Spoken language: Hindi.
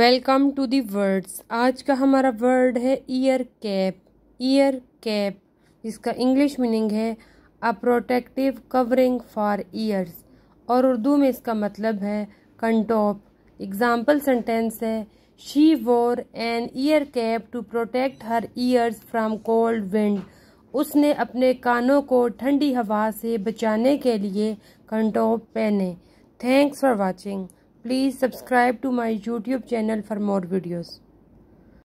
वेलकम टू दी वर्ड्स आज का हमारा वर्ड है ईयर कैप ईयर कैप जिसका इंग्लिश मीनिंग है a protective covering for ears और उर्दू में इसका मतलब है कंटॉप एग्जाम्पल सेंटेंस है she wore an ear cap to protect her ears from cold wind उसने अपने कानों को ठंडी हवा से बचाने के लिए कंटोप पहने thanks for watching Please subscribe to my YouTube channel for more videos.